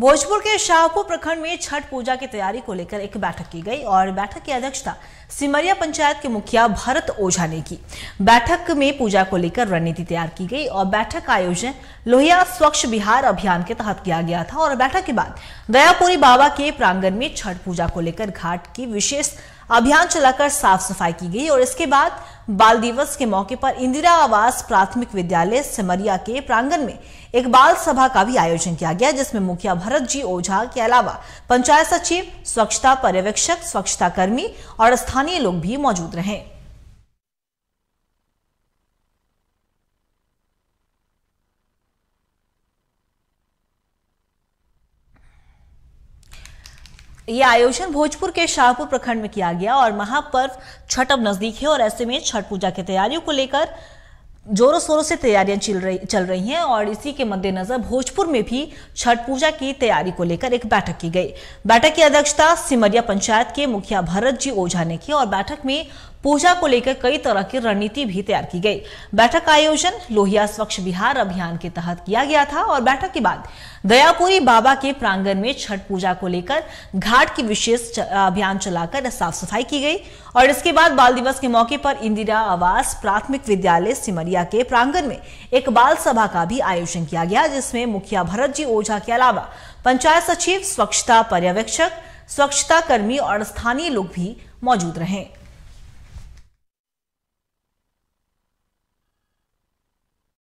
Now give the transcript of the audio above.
भोजपुर के शाहपुर प्रखंड में छठ पूजा की तैयारी को लेकर एक बैठक की गई और बैठक की अध्यक्षता सिमरिया पंचायत के मुखिया भरत ओझा ने की बैठक में पूजा को लेकर रणनीति तैयार की गई और बैठक का आयोजन लोहिया स्वच्छ बिहार अभियान के तहत किया गया था और बैठक के बाद दयापुरी बाबा के प्रांगण में छठ पूजा को लेकर घाट की विशेष अभियान चलाकर साफ सफाई की गई और इसके बाद बाल दिवस के मौके पर इंदिरा आवास प्राथमिक विद्यालय सिमरिया के प्रांगण में एक बाल सभा का भी आयोजन किया गया जिसमें मुखिया भरत जी ओझा के अलावा पंचायत सचिव स्वच्छता पर्यवेक्षक स्वच्छता कर्मी और स्थानीय लोग भी मौजूद रहे ये आयोजन भोजपुर के शाहपुर प्रखंड में किया गया और महापर्व छठ अब नजदीक है और ऐसे में छठ पूजा की तैयारियों को लेकर जोरों शोरों से तैयारियां चल रही चल रही हैं और इसी के मद्देनजर भोजपुर में भी छठ पूजा की तैयारी को लेकर एक बैठक की गई बैठक की अध्यक्षता सिमरिया पंचायत के मुखिया भरत जी ओझा ने की और बैठक में पूजा को लेकर कई तरह की रणनीति भी तैयार की गई बैठक का आयोजन लोहिया स्वच्छ बिहार अभियान के तहत किया गया था और बैठक के बाद दयापुरी बाबा के प्रांगण में छठ पूजा को लेकर घाट की विशेष अभियान चलाकर साफ सफाई की गई और इसके बाद बाल दिवस के मौके पर इंदिरा आवास प्राथमिक विद्यालय सिमरिया के प्रांगण में एक बाल सभा का भी आयोजन किया गया जिसमें मुखिया भरत जी ओझा के अलावा पंचायत सचिव स्वच्छता पर्यवेक्षक स्वच्छता कर्मी और स्थानीय लोग भी मौजूद रहे